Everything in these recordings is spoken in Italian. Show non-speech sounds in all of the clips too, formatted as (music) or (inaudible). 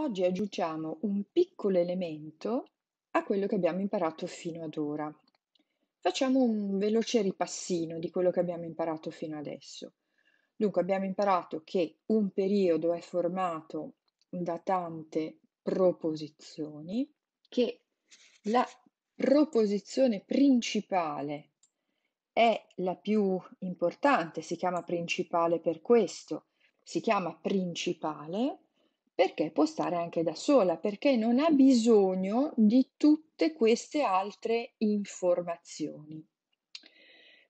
Oggi aggiungiamo un piccolo elemento a quello che abbiamo imparato fino ad ora. Facciamo un veloce ripassino di quello che abbiamo imparato fino adesso. Dunque abbiamo imparato che un periodo è formato da tante proposizioni, che la proposizione principale è la più importante, si chiama principale per questo, si chiama principale perché può stare anche da sola, perché non ha bisogno di tutte queste altre informazioni.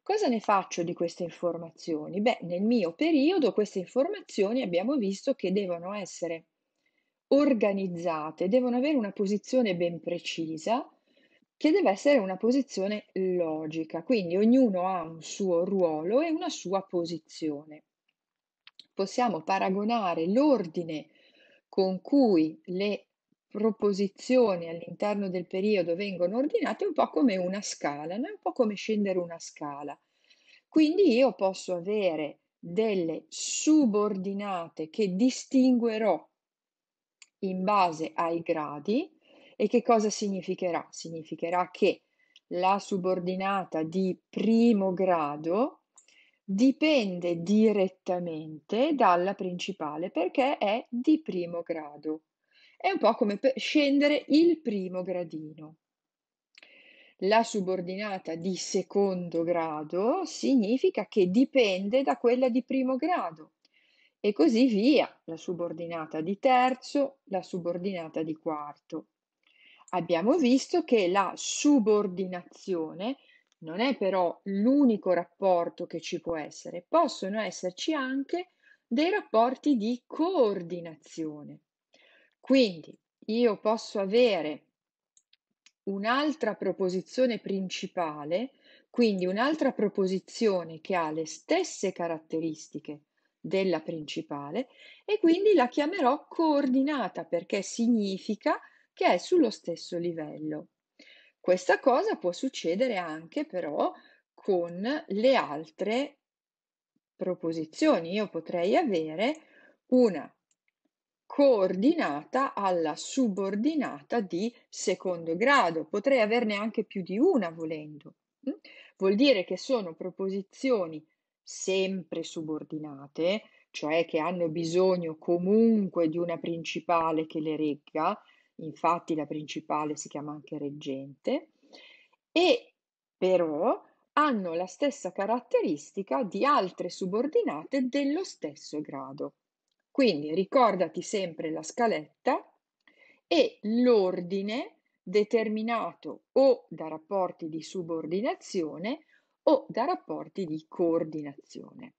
Cosa ne faccio di queste informazioni? Beh, nel mio periodo queste informazioni abbiamo visto che devono essere organizzate, devono avere una posizione ben precisa, che deve essere una posizione logica, quindi ognuno ha un suo ruolo e una sua posizione. Possiamo paragonare l'ordine con cui le proposizioni all'interno del periodo vengono ordinate un po' come una scala, è un po' come scendere una scala. Quindi io posso avere delle subordinate che distinguerò in base ai gradi e che cosa significherà? Significherà che la subordinata di primo grado dipende direttamente dalla principale perché è di primo grado. È un po' come scendere il primo gradino. La subordinata di secondo grado significa che dipende da quella di primo grado e così via, la subordinata di terzo, la subordinata di quarto. Abbiamo visto che la subordinazione non è però l'unico rapporto che ci può essere, possono esserci anche dei rapporti di coordinazione. Quindi io posso avere un'altra proposizione principale, quindi un'altra proposizione che ha le stesse caratteristiche della principale e quindi la chiamerò coordinata perché significa che è sullo stesso livello. Questa cosa può succedere anche però con le altre proposizioni. Io potrei avere una coordinata alla subordinata di secondo grado, potrei averne anche più di una volendo. Mm? Vuol dire che sono proposizioni sempre subordinate, cioè che hanno bisogno comunque di una principale che le regga, infatti la principale si chiama anche reggente, e però hanno la stessa caratteristica di altre subordinate dello stesso grado. Quindi ricordati sempre la scaletta e l'ordine determinato o da rapporti di subordinazione o da rapporti di coordinazione.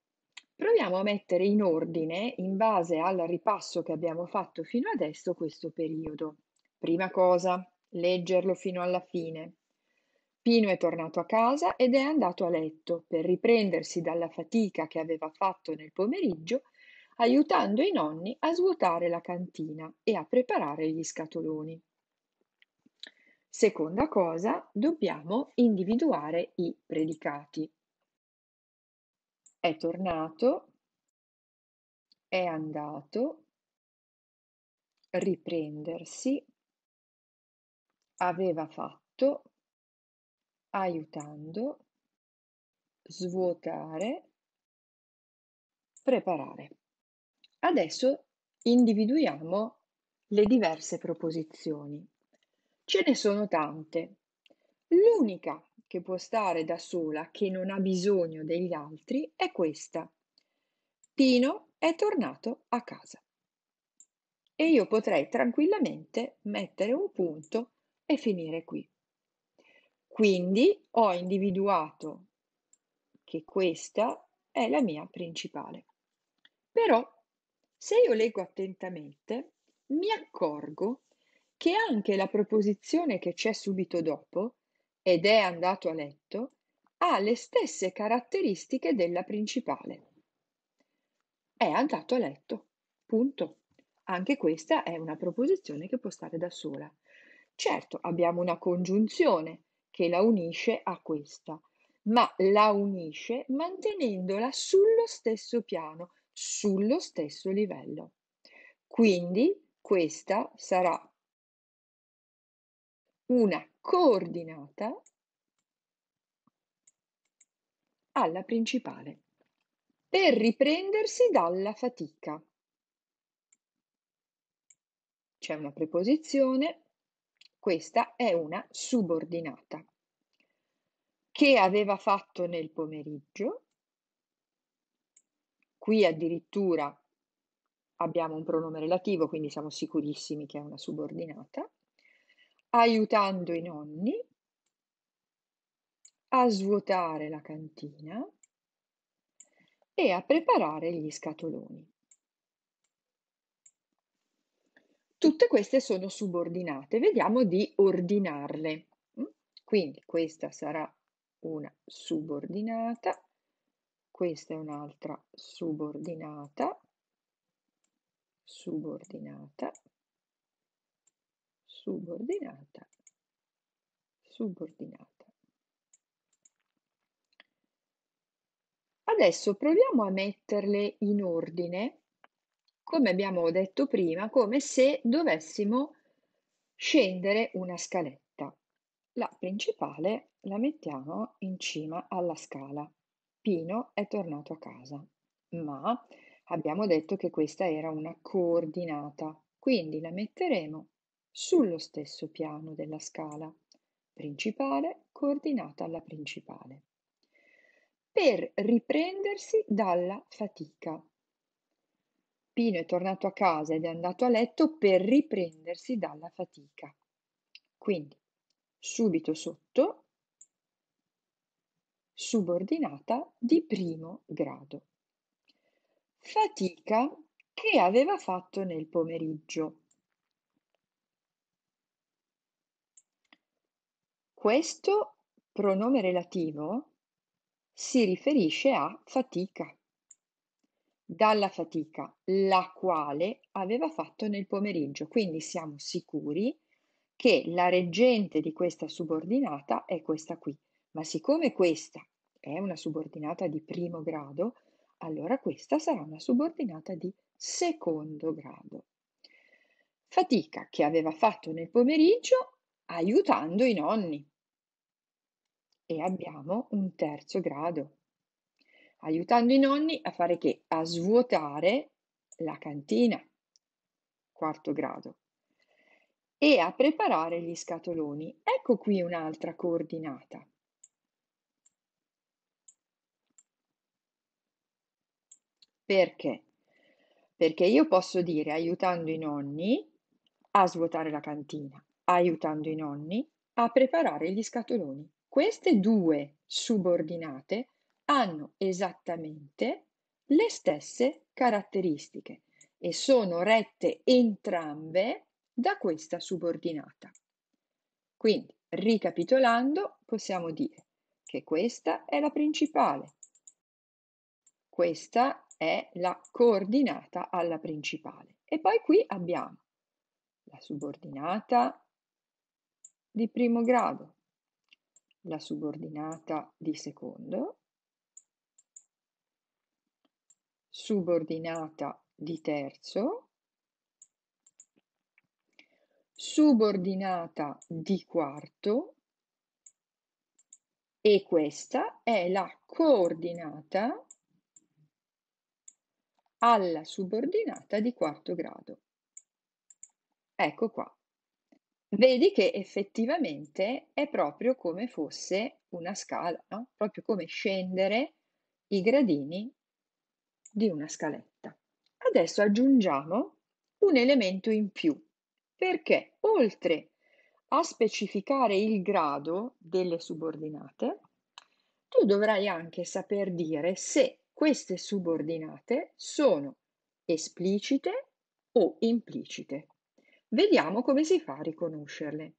Proviamo a mettere in ordine, in base al ripasso che abbiamo fatto fino adesso, questo periodo. Prima cosa, leggerlo fino alla fine. Pino è tornato a casa ed è andato a letto per riprendersi dalla fatica che aveva fatto nel pomeriggio, aiutando i nonni a svuotare la cantina e a preparare gli scatoloni. Seconda cosa, dobbiamo individuare i predicati. È tornato, è andato, riprendersi, aveva fatto aiutando svuotare preparare. Adesso individuiamo le diverse proposizioni. Ce ne sono tante. L'unica che può stare da sola, che non ha bisogno degli altri, è questa. Tino è tornato a casa. E io potrei tranquillamente mettere un punto e finire qui. Quindi ho individuato che questa è la mia principale. Però se io leggo attentamente mi accorgo che anche la proposizione che c'è subito dopo ed è andato a letto ha le stesse caratteristiche della principale. È andato a letto, punto. Anche questa è una proposizione che può stare da sola. Certo, abbiamo una congiunzione che la unisce a questa, ma la unisce mantenendola sullo stesso piano, sullo stesso livello. Quindi questa sarà una coordinata alla principale per riprendersi dalla fatica. C'è una preposizione questa è una subordinata che aveva fatto nel pomeriggio. Qui addirittura abbiamo un pronome relativo, quindi siamo sicurissimi che è una subordinata, aiutando i nonni a svuotare la cantina e a preparare gli scatoloni. Tutte queste sono subordinate, vediamo di ordinarle. Mm? Quindi questa sarà una subordinata, questa è un'altra subordinata, subordinata, subordinata, subordinata. Adesso proviamo a metterle in ordine come abbiamo detto prima, come se dovessimo scendere una scaletta. La principale la mettiamo in cima alla scala. Pino è tornato a casa, ma abbiamo detto che questa era una coordinata, quindi la metteremo sullo stesso piano della scala principale coordinata alla principale per riprendersi dalla fatica bambino è tornato a casa ed è andato a letto per riprendersi dalla fatica. Quindi, subito sotto, subordinata di primo grado. Fatica che aveva fatto nel pomeriggio. Questo pronome relativo si riferisce a fatica dalla fatica, la quale aveva fatto nel pomeriggio. Quindi siamo sicuri che la reggente di questa subordinata è questa qui. Ma siccome questa è una subordinata di primo grado, allora questa sarà una subordinata di secondo grado. Fatica che aveva fatto nel pomeriggio aiutando i nonni. E abbiamo un terzo grado aiutando i nonni a fare che? A svuotare la cantina, quarto grado, e a preparare gli scatoloni. Ecco qui un'altra coordinata. Perché? Perché io posso dire aiutando i nonni a svuotare la cantina, aiutando i nonni a preparare gli scatoloni. Queste due subordinate hanno esattamente le stesse caratteristiche e sono rette entrambe da questa subordinata. Quindi, ricapitolando, possiamo dire che questa è la principale, questa è la coordinata alla principale. E poi qui abbiamo la subordinata di primo grado, la subordinata di secondo subordinata di terzo, subordinata di quarto e questa è la coordinata alla subordinata di quarto grado. Ecco qua. Vedi che effettivamente è proprio come fosse una scala, no? proprio come scendere i gradini di una scaletta. Adesso aggiungiamo un elemento in più, perché oltre a specificare il grado delle subordinate, tu dovrai anche saper dire se queste subordinate sono esplicite o implicite. Vediamo come si fa a riconoscerle.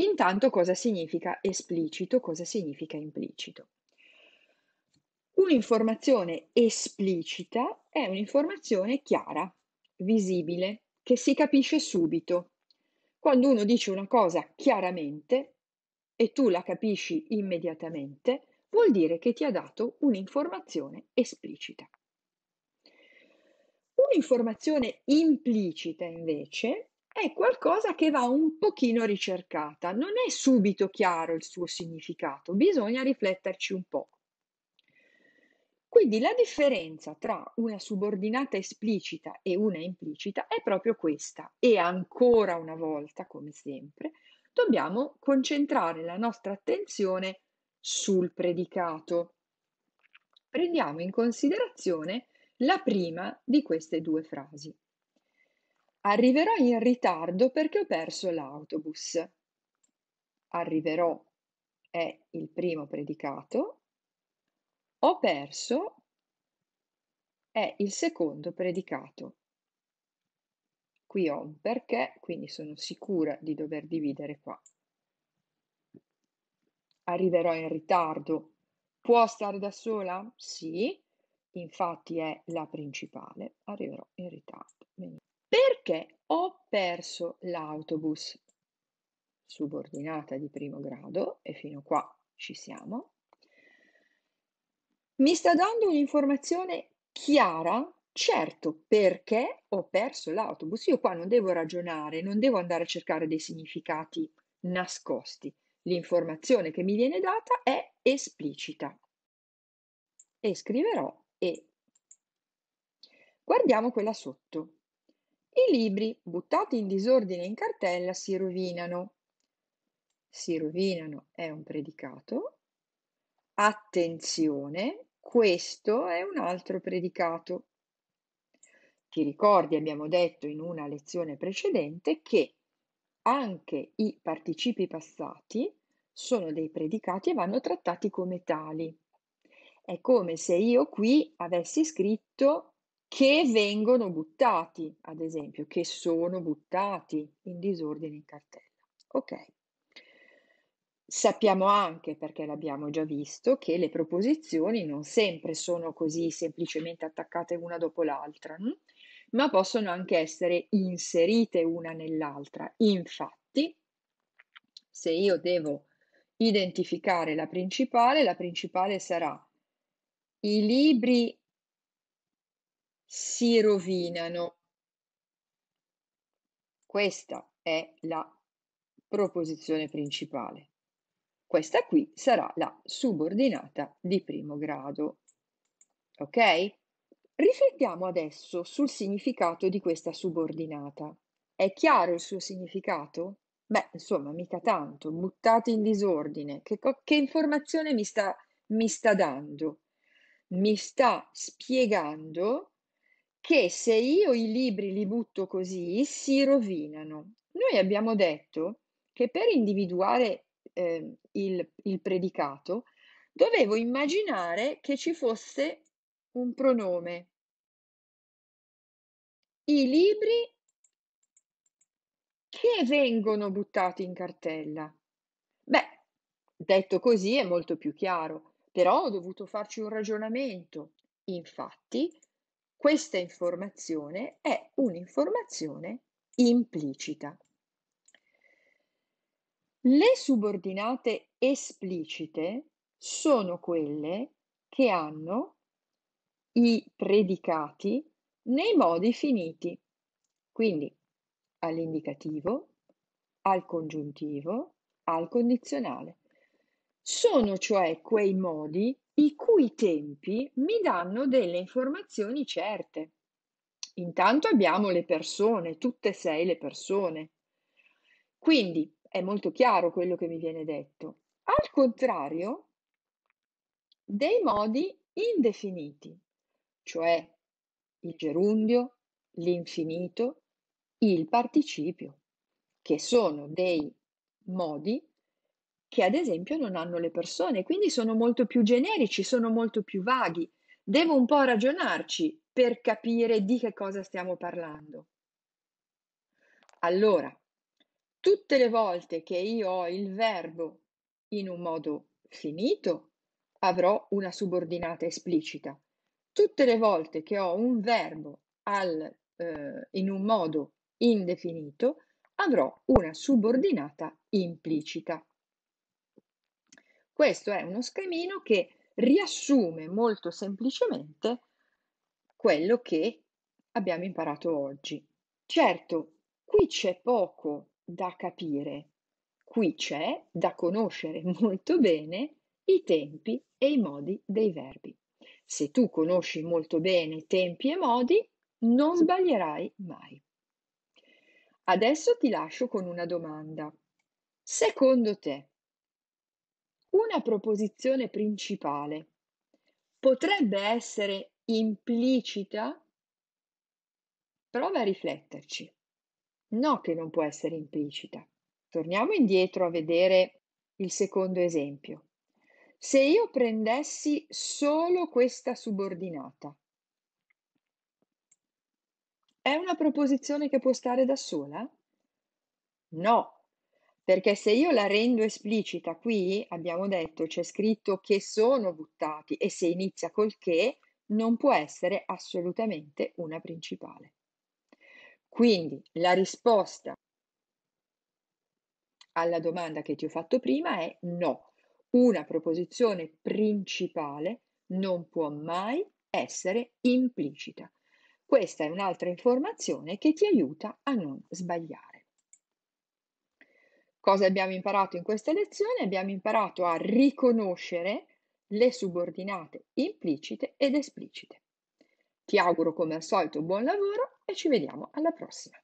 Intanto cosa significa esplicito, cosa significa implicito. Un'informazione esplicita è un'informazione chiara, visibile, che si capisce subito. Quando uno dice una cosa chiaramente e tu la capisci immediatamente, vuol dire che ti ha dato un'informazione esplicita. Un'informazione implicita invece è qualcosa che va un pochino ricercata, non è subito chiaro il suo significato, bisogna rifletterci un po'. Quindi la differenza tra una subordinata esplicita e una implicita è proprio questa e ancora una volta, come sempre, dobbiamo concentrare la nostra attenzione sul predicato. Prendiamo in considerazione la prima di queste due frasi. Arriverò in ritardo perché ho perso l'autobus. Arriverò è il primo predicato ho perso è il secondo predicato. Qui ho un perché, quindi sono sicura di dover dividere qua. Arriverò in ritardo. Può stare da sola? Sì, infatti è la principale. Arriverò in ritardo. Perché ho perso l'autobus? Subordinata di primo grado e fino a qua ci siamo. Mi sta dando un'informazione chiara? Certo, perché ho perso l'autobus. Io qua non devo ragionare, non devo andare a cercare dei significati nascosti. L'informazione che mi viene data è esplicita. E scriverò E. Guardiamo quella sotto. I libri buttati in disordine in cartella si rovinano. Si rovinano è un predicato. Attenzione, questo è un altro predicato. Ti ricordi, abbiamo detto in una lezione precedente, che anche i participi passati sono dei predicati e vanno trattati come tali. È come se io qui avessi scritto che vengono buttati, ad esempio, che sono buttati in disordine in cartella. Ok. Sappiamo anche, perché l'abbiamo già visto, che le proposizioni non sempre sono così semplicemente attaccate una dopo l'altra, mm? ma possono anche essere inserite una nell'altra. Infatti, se io devo identificare la principale, la principale sarà i libri si rovinano. Questa è la proposizione principale. Questa qui sarà la subordinata di primo grado. Ok? Riflettiamo adesso sul significato di questa subordinata. È chiaro il suo significato? Beh, insomma, mica tanto, buttate in disordine. Che, che informazione mi sta, mi sta dando? Mi sta spiegando che se io i libri li butto così, si rovinano. Noi abbiamo detto che per individuare eh, il, il predicato, dovevo immaginare che ci fosse un pronome. I libri che vengono buttati in cartella. Beh, detto così è molto più chiaro, però ho dovuto farci un ragionamento. Infatti, questa informazione è un'informazione implicita. Le subordinate esplicite sono quelle che hanno i predicati nei modi finiti, quindi all'indicativo, al congiuntivo, al condizionale. Sono cioè quei modi i cui tempi mi danno delle informazioni certe. Intanto abbiamo le persone, tutte sei le persone. Quindi è molto chiaro quello che mi viene detto. Al contrario, dei modi indefiniti, cioè il gerundio, l'infinito, il participio, che sono dei modi che ad esempio non hanno le persone, quindi sono molto più generici, sono molto più vaghi. Devo un po' ragionarci per capire di che cosa stiamo parlando. Allora, Tutte le volte che io ho il verbo in un modo finito, avrò una subordinata esplicita. Tutte le volte che ho un verbo al, eh, in un modo indefinito, avrò una subordinata implicita. Questo è uno schemino che riassume molto semplicemente quello che abbiamo imparato oggi. Certo, qui c'è poco da capire. Qui c'è da conoscere (laughs) molto bene i tempi e i modi dei verbi. Se tu conosci molto bene tempi e modi, non sbaglierai mai. Adesso ti lascio con una domanda. Secondo te, una proposizione principale potrebbe essere implicita? Prova a rifletterci. No che non può essere implicita. Torniamo indietro a vedere il secondo esempio. Se io prendessi solo questa subordinata, è una proposizione che può stare da sola? No, perché se io la rendo esplicita qui, abbiamo detto, c'è scritto che sono buttati e se inizia col che, non può essere assolutamente una principale. Quindi la risposta alla domanda che ti ho fatto prima è no. Una proposizione principale non può mai essere implicita. Questa è un'altra informazione che ti aiuta a non sbagliare. Cosa abbiamo imparato in questa lezione? Abbiamo imparato a riconoscere le subordinate implicite ed esplicite. Ti auguro come al solito buon lavoro e ci vediamo alla prossima.